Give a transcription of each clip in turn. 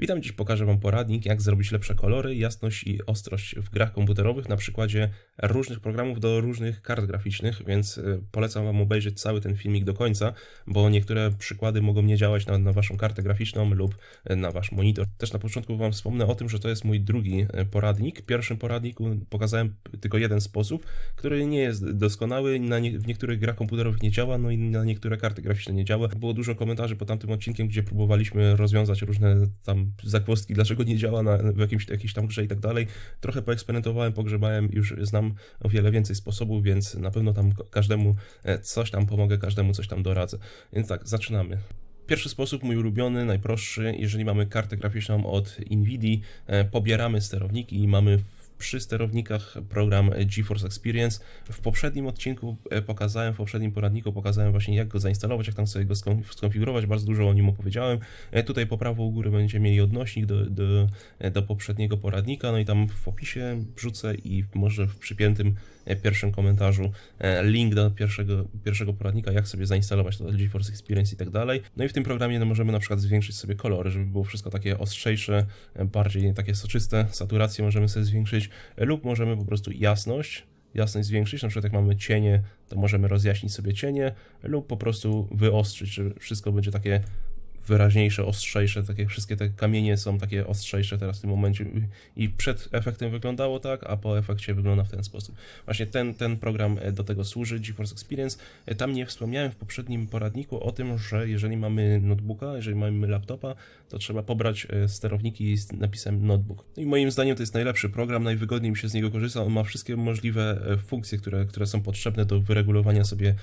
Witam, dziś pokażę Wam poradnik, jak zrobić lepsze kolory, jasność i ostrość w grach komputerowych na przykładzie różnych programów do różnych kart graficznych, więc y, polecam Wam obejrzeć cały ten filmik do końca, bo niektóre przykłady mogą nie działać na, na Waszą kartę graficzną lub y, na Wasz monitor. Też na początku Wam wspomnę o tym, że to jest mój drugi y, poradnik. W pierwszym poradniku pokazałem tylko jeden sposób, który nie jest doskonały, na nie, w niektórych grach komputerowych nie działa, no i na niektóre karty graficzne nie działa. Było dużo komentarzy po tamtym odcinkiem, gdzie próbowaliśmy rozwiązać różne tam zagwostki, dlaczego nie działa na, w jakimś, jakiejś tam grze i tak dalej. Trochę poeksperymentowałem, pogrzebałem, już znam o wiele więcej sposobów, więc na pewno tam każdemu e, coś tam pomogę, każdemu coś tam doradzę. Więc tak, zaczynamy. Pierwszy sposób, mój ulubiony, najprostszy, jeżeli mamy kartę graficzną od NVIDII, e, pobieramy sterowniki i mamy przy sterownikach program GeForce Experience. W poprzednim odcinku e, pokazałem, w poprzednim poradniku pokazałem właśnie jak go zainstalować, jak tam sobie go skonfigurować, bardzo dużo o nim opowiedziałem. E, tutaj po prawo u góry będziecie mieli odnośnik do, do, e, do poprzedniego poradnika, no i tam w opisie wrzucę i może w przypiętym pierwszym komentarzu link do pierwszego, pierwszego poradnika, jak sobie zainstalować to GeForce Experience i tak dalej. No i w tym programie no, możemy na przykład zwiększyć sobie kolory, żeby było wszystko takie ostrzejsze, bardziej takie soczyste, saturację możemy sobie zwiększyć, lub możemy po prostu jasność, jasność zwiększyć, na przykład jak mamy cienie, to możemy rozjaśnić sobie cienie lub po prostu wyostrzyć, że wszystko będzie takie wyraźniejsze, ostrzejsze, takie wszystkie te kamienie są takie ostrzejsze teraz w tym momencie i przed efektem wyglądało tak, a po efekcie wygląda w ten sposób. Właśnie ten, ten program e, do tego służy, GeForce Experience. E, tam nie wspomniałem w poprzednim poradniku o tym, że jeżeli mamy notebooka, jeżeli mamy laptopa, to trzeba pobrać e, sterowniki z napisem notebook. No I moim zdaniem to jest najlepszy program, najwygodniej mi się z niego korzysta, on ma wszystkie możliwe funkcje, które, które są potrzebne do wyregulowania sobie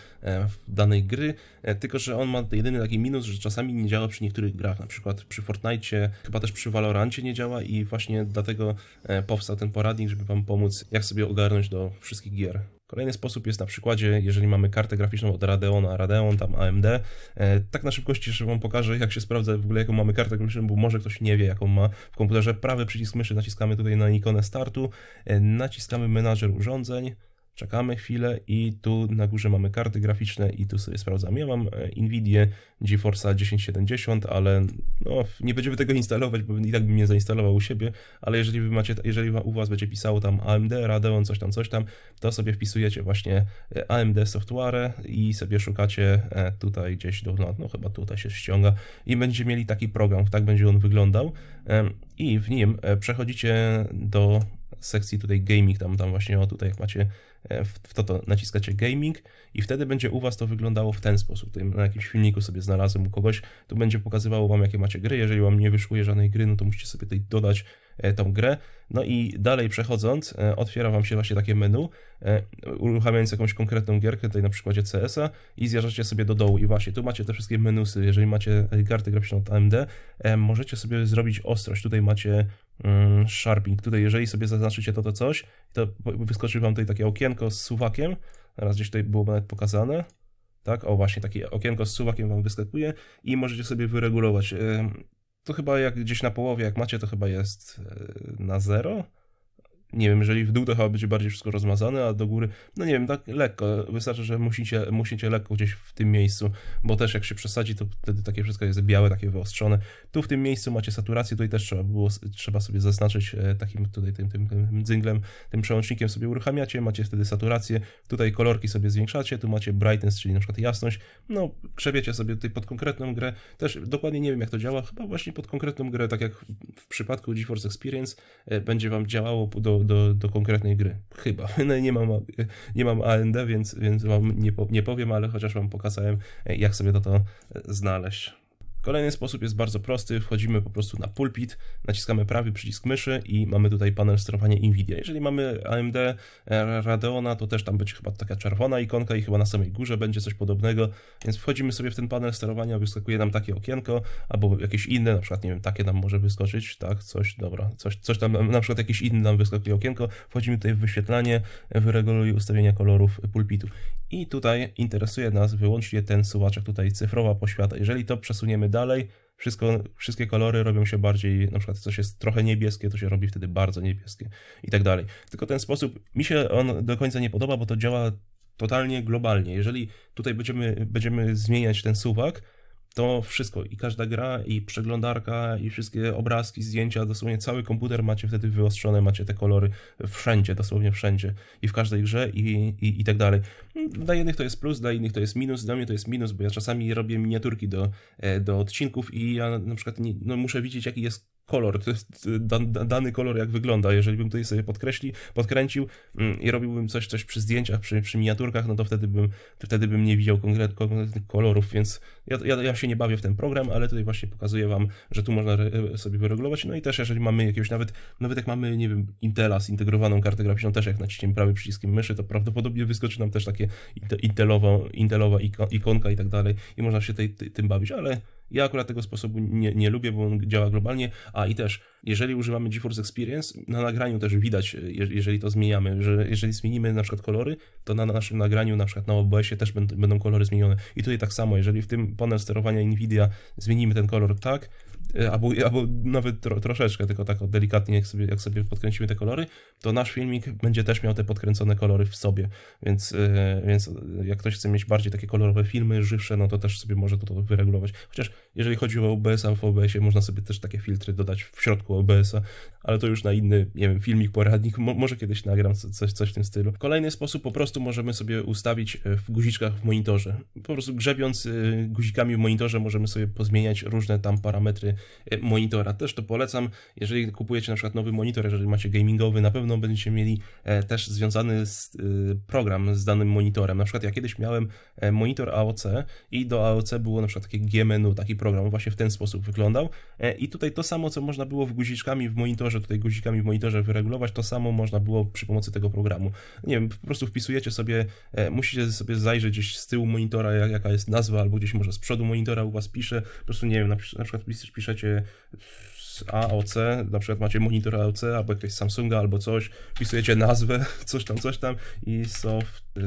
danej gry, tylko że on ma jedyny taki minus, że czasami nie działa przy niektórych grach, na przykład przy Fortnite, chyba też przy Valorancie nie działa i właśnie dlatego e, powstał ten poradnik, żeby Wam pomóc, jak sobie ogarnąć do wszystkich gier. Kolejny sposób jest na przykładzie, jeżeli mamy kartę graficzną od Radeona, Radeon, tam AMD, e, tak na szybkości jeszcze Wam pokażę, jak się sprawdza w ogóle, jaką mamy kartę graficzną, bo może ktoś nie wie, jaką ma w komputerze. Prawy przycisk myszy naciskamy tutaj na ikonę startu, e, naciskamy menadżer urządzeń, czekamy chwilę i tu na górze mamy karty graficzne i tu sobie sprawdzam. Ja mam e, Nvidia GeForce 1070, ale no, nie będziemy tego instalować, bo i tak bym nie zainstalował u siebie, ale jeżeli wy macie, jeżeli u was będzie pisało tam AMD, Radeon, coś tam, coś tam, to sobie wpisujecie właśnie e, AMD Software i sobie szukacie e, tutaj gdzieś, do, no, no chyba tutaj się ściąga i będziecie mieli taki program, tak będzie on wyglądał i w nim przechodzicie do sekcji tutaj gaming, tam, tam właśnie o tutaj jak macie E, w to, to naciskacie gaming i wtedy będzie u Was to wyglądało w ten sposób. Tutaj na jakimś filmiku sobie znalazłem u kogoś, to będzie pokazywało Wam jakie macie gry, jeżeli Wam nie wyszukuje żadnej gry, no to musicie sobie tutaj dodać e, tą grę. No i dalej przechodząc, e, otwiera Wam się właśnie takie menu, uruchamiając jakąś konkretną gierkę, tutaj na przykładzie CS-a i zjeżdżacie sobie do dołu i właśnie tu macie te wszystkie menusy, jeżeli macie karty graficzne od AMD, możecie sobie zrobić ostrość, tutaj macie Mm, Sharping. Tutaj, jeżeli sobie zaznaczycie to, to coś, to wyskoczy Wam tutaj takie okienko z suwakiem. Teraz gdzieś tutaj było nawet pokazane. Tak, o właśnie, takie okienko z suwakiem Wam wyskakuje i możecie sobie wyregulować. To chyba jak gdzieś na połowie, jak macie, to chyba jest e, na zero nie wiem, jeżeli w dół to chyba będzie bardziej wszystko rozmazane, a do góry, no nie wiem, tak lekko, wystarczy, że musicie, musicie lekko gdzieś w tym miejscu, bo też jak się przesadzi, to wtedy takie wszystko jest białe, takie wyostrzone. Tu w tym miejscu macie saturację, tutaj też trzeba było, trzeba sobie zaznaczyć e, takim tutaj tym, tym, tym dzinglem, tym przełącznikiem sobie uruchamiacie, macie wtedy saturację, tutaj kolorki sobie zwiększacie, tu macie brightness, czyli na przykład jasność, no krzewiecie sobie tutaj pod konkretną grę, też dokładnie nie wiem jak to działa, chyba właśnie pod konkretną grę, tak jak w przypadku GeForce Experience e, będzie Wam działało do do, do, konkretnej gry. Chyba. No, nie mam, nie mam AND, więc, więc wam nie, nie powiem, ale chociaż wam pokazałem, jak sobie to, to znaleźć. Kolejny sposób jest bardzo prosty, wchodzimy po prostu na pulpit, naciskamy prawy przycisk myszy i mamy tutaj panel sterowania NVIDIA. Jeżeli mamy AMD e, Radeona, to też tam będzie chyba taka czerwona ikonka i chyba na samej górze będzie coś podobnego, więc wchodzimy sobie w ten panel sterowania, wyskakuje nam takie okienko, albo jakieś inne, na przykład, nie wiem, takie nam może wyskoczyć, tak, coś, dobra, coś, coś tam, na przykład jakieś inne nam wyskakuje okienko, wchodzimy tutaj w wyświetlanie, wyreguluj ustawienia kolorów pulpitu. I tutaj interesuje nas wyłącznie ten suwaczek, tutaj cyfrowa poświata. Jeżeli to przesuniemy dalej, wszystko, wszystkie kolory robią się bardziej, na przykład coś jest trochę niebieskie, to się robi wtedy bardzo niebieskie i tak dalej. Tylko ten sposób, mi się on do końca nie podoba, bo to działa totalnie globalnie. Jeżeli tutaj będziemy, będziemy zmieniać ten suwak, to wszystko i każda gra, i przeglądarka, i wszystkie obrazki, zdjęcia, dosłownie cały komputer macie wtedy wyostrzone, macie te kolory wszędzie, dosłownie wszędzie i w każdej grze i, i, i tak dalej. Dla jednych to jest plus, dla innych to jest minus, dla mnie to jest minus, bo ja czasami robię miniaturki do, e, do odcinków i ja na przykład nie, no, muszę widzieć jaki jest kolor, y, dany kolor jak wygląda. Jeżeli bym tutaj sobie podkreślił, podkręcił mm, i robiłbym coś, coś przy zdjęciach, przy, przy miniaturkach, no to wtedy bym, wtedy bym nie widział konkretnych kolorów, więc ja, ja, ja się nie bawię w ten program, ale tutaj właśnie pokazuję wam, że tu można e, sobie wyregulować, no i też jeżeli mamy jakiegoś nawet, no nawet jak mamy, nie wiem, Intela integrowaną kartę graficzną, też jak naciśniemy prawy przyciskiem myszy, to prawdopodobnie wyskoczy nam też takie Intelowa, Intelowa ikonka i tak dalej i można się tej, tym bawić, ale ja akurat tego sposobu nie, nie lubię, bo on działa globalnie. A i też, jeżeli używamy GeForce Experience, na nagraniu też widać, jeżeli to zmieniamy, że jeżeli zmienimy na przykład kolory, to na naszym nagraniu, na przykład na OBS-ie też będą kolory zmienione. I tutaj tak samo, jeżeli w tym panel sterowania NVIDIA zmienimy ten kolor tak, Y, albo, albo nawet tro, troszeczkę, tylko tak delikatnie, jak sobie, jak sobie podkręcimy te kolory, to nasz filmik będzie też miał te podkręcone kolory w sobie, więc, y, więc jak ktoś chce mieć bardziej takie kolorowe filmy, żywsze, no to też sobie może to, to wyregulować. Chociaż jeżeli chodzi o OBS-a, w OBS-ie można sobie też takie filtry dodać w środku OBS-a, ale to już na inny, nie wiem, filmik, poradnik, Mo, może kiedyś nagram coś, coś w tym stylu. Kolejny sposób, po prostu możemy sobie ustawić y, w guziczkach w monitorze. Po prostu grzebiąc guzikami w monitorze możemy sobie pozmieniać różne tam parametry Y, monitora. Też to polecam, jeżeli kupujecie na przykład nowy monitor, jeżeli macie gamingowy, na pewno będziecie mieli e, też związany z, y, program z danym monitorem. Na przykład ja kiedyś miałem e, monitor AOC i do AOC było na przykład takie G-menu, taki program, właśnie w ten sposób wyglądał e, i tutaj to samo, co można było w guziczkami w monitorze, tutaj guzikami w monitorze wyregulować, to samo można było przy pomocy tego programu. Nie wiem, po prostu wpisujecie sobie, musicie sobie zajrzeć gdzieś z tyłu monitora, jaka jest nazwa, albo gdzieś może z przodu monitora u was pisze, po prostu nie wiem, na, na przykład pisze piszecie z AOC, na przykład macie monitor AOC, albo jakiegoś Samsunga, albo coś, wpisujecie nazwę, coś tam, coś tam i soft Y,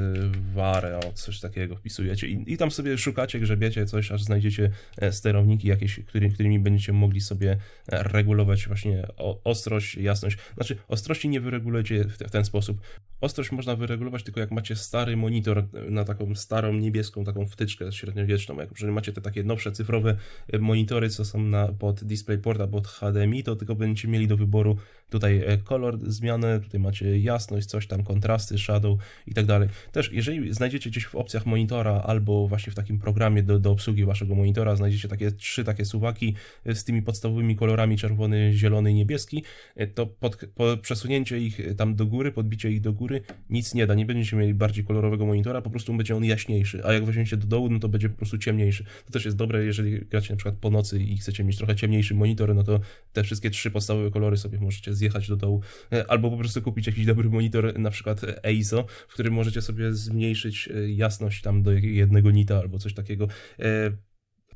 Ware, o coś takiego wpisujecie I, i, tam sobie szukacie, grzebiecie coś, aż znajdziecie e, sterowniki jakieś, którymi którymi będziecie mogli sobie e, regulować właśnie ostrość, jasność. Znaczy, ostrości nie wyregulujecie w, te, w ten sposób. Ostrość można wyregulować tylko jak macie stary monitor na taką starą niebieską taką wtyczkę średniowieczną. Jak jeżeli macie te takie nowsze cyfrowe e, monitory, co są na, pod DisplayPort pod HDMI, to tylko będziecie mieli do wyboru Tutaj e, kolor zmiany, tutaj macie jasność, coś tam, kontrasty, shadow i tak dalej. Też jeżeli znajdziecie gdzieś w opcjach monitora albo właśnie w takim programie do, do obsługi waszego monitora, znajdziecie takie trzy takie suwaki e, z tymi podstawowymi kolorami czerwony, zielony i niebieski, e, to pod, przesunięcie ich tam do góry, podbicie ich do góry nic nie da. Nie będziecie mieli bardziej kolorowego monitora, po prostu będzie on jaśniejszy, a jak weźmiecie do dołu, no to będzie po prostu ciemniejszy. To też jest dobre, jeżeli gracie na przykład po nocy i chcecie mieć trochę ciemniejszy monitor, no to te wszystkie trzy podstawowe kolory sobie możecie zjechać do dołu, e, albo po prostu kupić jakiś dobry monitor, na przykład EIZO, w którym możecie sobie zmniejszyć e, jasność tam do jednego nita albo coś takiego. E,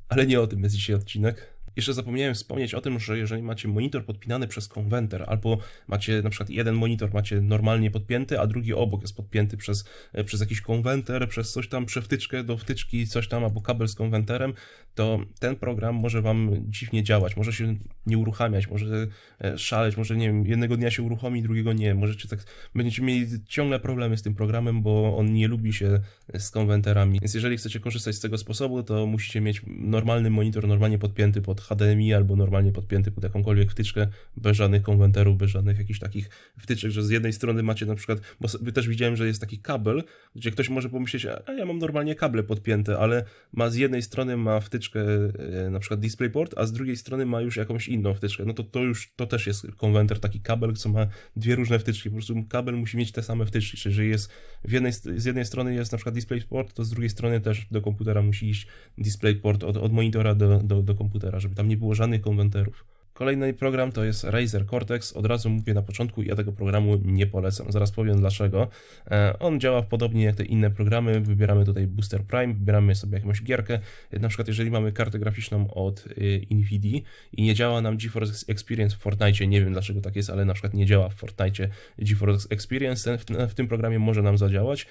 ale nie o tym jest dzisiaj odcinek. Jeszcze zapomniałem wspomnieć o tym, że jeżeli macie monitor podpinany przez konwenter, albo macie na przykład jeden monitor macie normalnie podpięty, a drugi obok jest podpięty przez, e, przez jakiś konwenter, przez coś tam, przewtyczkę do wtyczki, coś tam, albo kabel z konwenterem, to ten program może wam dziwnie działać, może się nie uruchamiać, może e, szaleć, może nie wiem, jednego dnia się uruchomi, drugiego nie, możecie tak, będziecie mieli ciągle problemy z tym programem, bo on nie lubi się z konwenterami, więc jeżeli chcecie korzystać z tego sposobu, to musicie mieć normalny monitor, normalnie podpięty pod HDMI albo normalnie podpięty pod jakąkolwiek wtyczkę, bez żadnych konwenterów, bez żadnych jakichś takich wtyczek, że z jednej strony macie na przykład, bo też widziałem, że jest taki kabel, gdzie ktoś może pomyśleć, a ja mam normalnie kable podpięte, ale ma z jednej strony ma wtyczkę e, na przykład DisplayPort, a z drugiej strony ma już jakąś inną wtyczkę, no to to już, to też jest konwenter, taki kabel, co ma dwie różne wtyczki, po prostu kabel musi mieć te same wtyczki, czyli że jest w jednej, z jednej strony jest na przykład DisplayPort, to z drugiej strony też do komputera musi iść DisplayPort od, od monitora do, do, do komputera, żeby żeby tam nie było żadnych konwenterów. Kolejny program to jest Razer Cortex. Od razu mówię na początku, ja tego programu nie polecam. Zaraz powiem dlaczego. E, on działa podobnie jak te inne programy. Wybieramy tutaj Booster Prime, wybieramy sobie jakąś gierkę. E, na przykład, jeżeli mamy kartę graficzną od e, Nvidia i nie działa nam GeForce Experience w Fortnite, nie wiem dlaczego tak jest, ale na przykład nie działa w Fortnite GeForce Experience, w tym programie może nam zadziałać,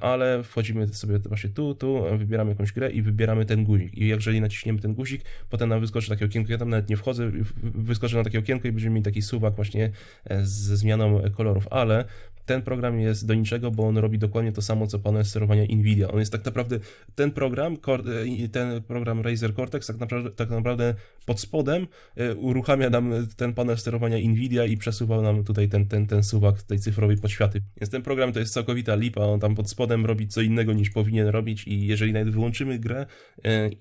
ale wchodzimy sobie właśnie tu, tu, wybieramy jakąś grę i wybieramy ten guzik. I jeżeli naciśniemy ten guzik, potem nam wyskoczy takie okienko, ja tam nawet nie wchodzę, wyskoczy na takie okienko i będziemy mieli taki suwak właśnie e, ze zmianą kolorów, ale ten program jest do niczego, bo on robi dokładnie to samo, co panel sterowania NVIDIA. On jest tak naprawdę, ten program, e, ten program Razer Cortex tak naprawdę, tak naprawdę pod spodem e, uruchamia nam ten panel sterowania NVIDIA i przesuwa nam tutaj ten, ten, ten suwak tej cyfrowej podświaty. Więc ten program to jest całkowita lipa, on tam pod spodem robi co innego niż powinien robić i jeżeli nawet wyłączymy grę,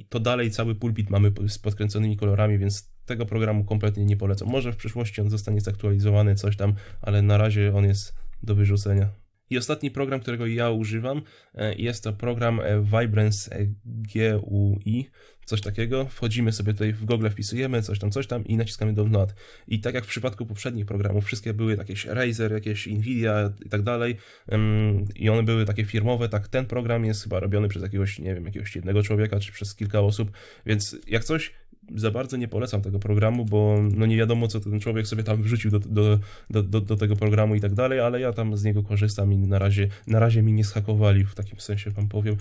to dalej cały pulpit mamy z podkręconymi kolorami, więc tego programu kompletnie nie polecam. Może w przyszłości on zostanie zaktualizowany, coś tam, ale na razie on jest do wyrzucenia. I ostatni program, którego ja używam, e, jest to program e, Vibrance e, GUI, coś takiego. Wchodzimy sobie tutaj w Google, wpisujemy coś tam, coś tam i naciskamy download. I tak jak w przypadku poprzednich programów, wszystkie były jakieś Razer, jakieś Nvidia i tak dalej, i one były takie firmowe, tak ten program jest chyba robiony przez jakiegoś, nie wiem, jakiegoś jednego człowieka, czy przez kilka osób, więc jak coś, za bardzo nie polecam tego programu, bo no nie wiadomo, co ten człowiek sobie tam wrzucił do, do, do, do, tego programu i tak dalej, ale ja tam z niego korzystam i na razie, na razie mi nie schakowali, w takim sensie wam powiem,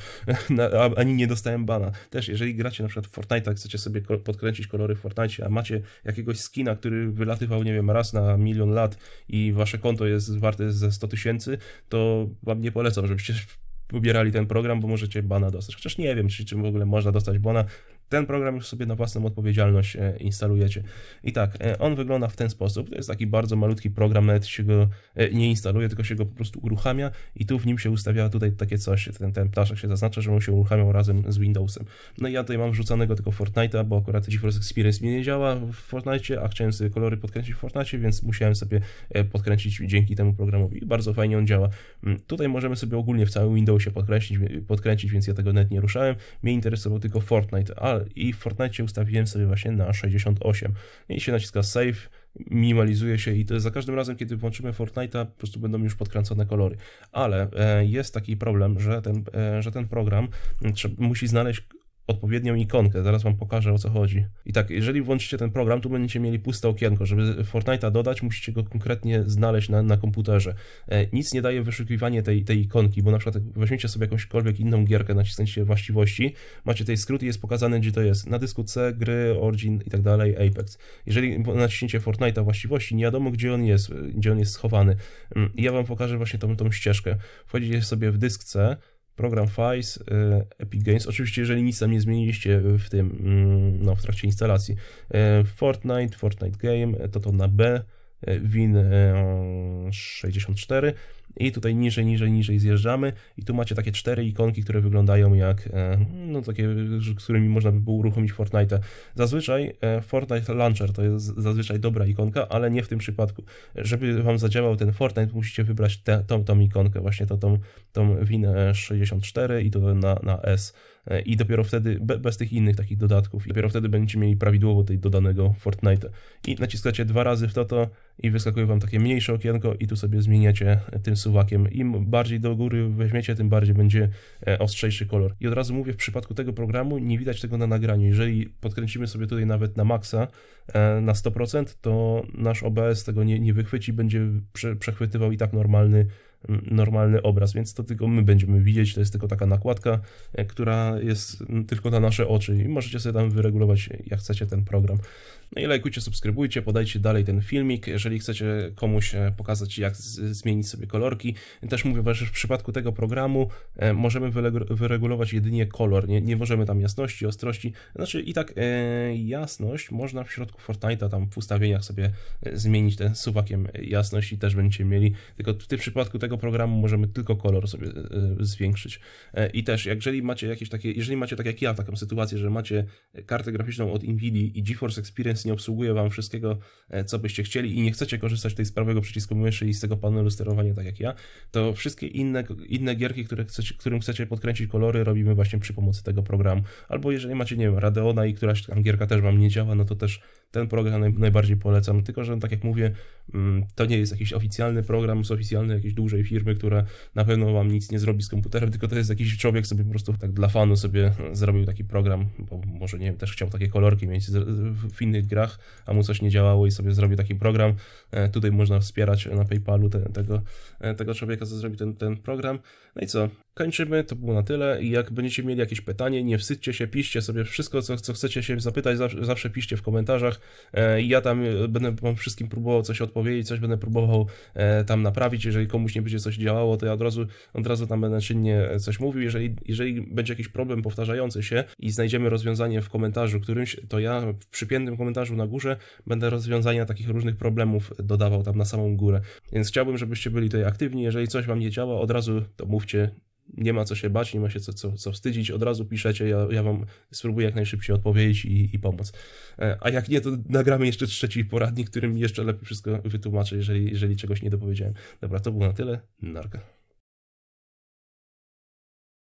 ani nie dostałem bana. Też jeżeli gracie na przykład w Fortnite, chcecie sobie podkręcić kolory w Fortnite, a macie jakiegoś skina, który wylatywał, nie wiem, raz na milion lat i wasze konto jest warte ze 100 tysięcy, to wam nie polecam, żebyście pobierali ten program, bo możecie bana dostać. Chociaż nie wiem, czy, czy w ogóle można dostać bana. Ten program już sobie na własną odpowiedzialność e, instalujecie. I tak, e, on wygląda w ten sposób. To jest taki bardzo malutki program, nawet się go e, nie instaluje, tylko się go po prostu uruchamia i tu w nim się ustawia tutaj takie coś. Ten, ten ptaszek się zaznacza, że on się uruchamiał razem z Windowsem. No i ja tutaj mam wrzucanego tylko Fortnite'a, bo akurat GeForce Experience mi nie działa w Fortnite, a chciałem sobie kolory podkręcić w Fortnite, więc musiałem sobie podkręcić dzięki temu programowi. bardzo fajnie on działa. Mm, tutaj możemy sobie ogólnie w całym Windowsie podkręcić, podkręcić więc ja tego net nie ruszałem. Mnie interesował tylko Fortnite, ale i w Fortnite ustawiłem sobie właśnie na 68. I się naciska save, minimalizuje się i to jest za każdym razem, kiedy włączymy Fortnite'a, po prostu będą już podkręcone kolory. Ale e, jest taki problem, że ten, e, że ten program musi znaleźć odpowiednią ikonkę. Zaraz wam pokażę o co chodzi. I tak, jeżeli włączycie ten program, tu będziecie mieli puste okienko. Żeby Fortnite'a dodać, musicie go konkretnie znaleźć na, na komputerze. E, nic nie daje wyszukiwanie tej, tej ikonki, bo na przykład weźmiecie sobie jakąśkolwiek inną gierkę, nacisnęcie właściwości, macie tej skrót i jest pokazane, gdzie to jest. Na dysku C, gry, Origin i tak dalej, Apex. Jeżeli naciśniecie Fortnite'a właściwości, nie wiadomo gdzie on jest, gdzie on jest schowany. Mm, ja wam pokażę właśnie tą, tą ścieżkę. Wchodzicie sobie w dysk C, program FICE, y, Epic Games, oczywiście jeżeli nic tam nie zmieniliście w tym, mm, no w trakcie instalacji, y, Fortnite, Fortnite Game, to to na B, y, Win 64, i tutaj niżej, niżej, niżej zjeżdżamy i tu macie takie cztery ikonki, które wyglądają jak, e, no takie, z którymi można by było uruchomić Fortnite. Zazwyczaj e, Fortnite Launcher to jest zazwyczaj dobra ikonka, ale nie w tym przypadku. Żeby Wam zadziałał ten Fortnite, musicie wybrać tę, tą, tą ikonkę, właśnie to, tą, tą Win64 i to na, na S. E, i dopiero wtedy, bez tych innych takich dodatków, i dopiero wtedy będziecie mieli prawidłowo tej dodanego Fortnite I naciskacie dwa razy w to, to i wyskakuje wam takie mniejsze okienko i tu sobie zmieniacie tym suwakiem. Im bardziej do góry weźmiecie, tym bardziej będzie e, ostrzejszy kolor. I od razu mówię, w przypadku tego programu nie widać tego na nagraniu. Jeżeli podkręcimy sobie tutaj nawet na maksa, e, na 100%, to nasz OBS tego nie, nie wychwyci, będzie prze, przechwytywał i tak normalny normalny obraz, więc to tylko my będziemy widzieć, to jest tylko taka nakładka, e, która jest tylko na nasze oczy i możecie sobie tam wyregulować jak chcecie ten program. No i lajkujcie, subskrybujcie, podajcie dalej ten filmik, jeżeli chcecie komuś e, pokazać jak zmienić sobie kolorki. Też mówię, że w przypadku tego programu e, możemy wyregulować jedynie kolor, nie, nie możemy tam jasności, ostrości, znaczy i tak e, jasność można w środku Fortnite'a tam w ustawieniach sobie zmienić ten suwakiem jasności, też będziecie mieli, tylko w tym przypadku tego tego programu możemy tylko kolor sobie e, e, zwiększyć. E, I też, jeżeli macie jakieś takie, jeżeli macie tak jak ja taką sytuację, że macie kartę graficzną od Nvidia i GeForce Experience nie obsługuje wam wszystkiego, co byście chcieli i nie chcecie korzystać tutaj z prawego przycisku myszy i z tego panelu sterowania tak jak ja, to wszystkie inne, inne gierki, które chcecie, którym chcecie podkręcić kolory, robimy właśnie przy pomocy tego programu. Albo jeżeli macie, nie wiem, Radeona i któraś tam gierka też wam nie działa, no to też ten program najbardziej polecam. Tylko, że tak jak mówię, Mm, to nie jest jakiś oficjalny program z oficjalnej jakiejś dużej firmy, która na pewno wam nic nie zrobi z komputerem, tylko to jest jakiś człowiek sobie po prostu tak dla fanu sobie zrobił taki program, bo może nie wiem, też chciał takie kolorki mieć w innych grach, a mu coś nie działało i sobie zrobił taki program. E, tutaj można wspierać na PayPalu te, tego, e, tego człowieka, co zrobi ten, ten program. No i co? kończymy, to było na tyle i jak będziecie mieli jakieś pytanie, nie wstydźcie się, piszcie sobie wszystko, co, co chcecie się zapytać, zawsze, zawsze piszcie w komentarzach e, i ja tam e, będę wam wszystkim próbował coś odpowiedzieć, coś będę próbował e, tam naprawić, jeżeli komuś nie będzie coś działało, to ja od razu, od razu tam będę czynnie coś mówił, jeżeli, jeżeli będzie jakiś problem powtarzający się i znajdziemy rozwiązanie w komentarzu którymś, to ja w przypiętym komentarzu na górze będę rozwiązania takich różnych problemów dodawał tam na samą górę, więc chciałbym, żebyście byli tutaj aktywni, jeżeli coś wam nie działa, od razu to mówcie, nie ma co się bać, nie ma się co, co, co wstydzić, od razu piszecie, ja, ja wam spróbuję jak najszybciej odpowiedzieć i, i pomóc. E, a jak nie, to nagramy jeszcze trzeci poradnik, którym jeszcze lepiej wszystko wytłumaczę, jeżeli, jeżeli czegoś nie dopowiedziałem. Dobra, to było na tyle. Narka.